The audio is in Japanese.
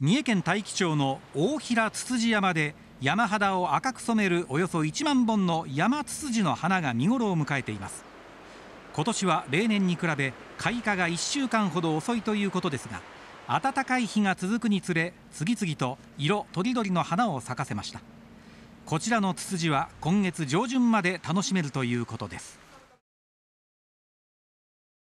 三重県大紀町の大平つつじ山で山肌を赤く染めるおよそ1万本の山ツツジの花が見頃を迎えています今年は例年に比べ開花が1週間ほど遅いということですが暖かい日が続くにつれ次々と色とりどりの花を咲かせましたこちらのツツジは今月上旬まで楽しめるということです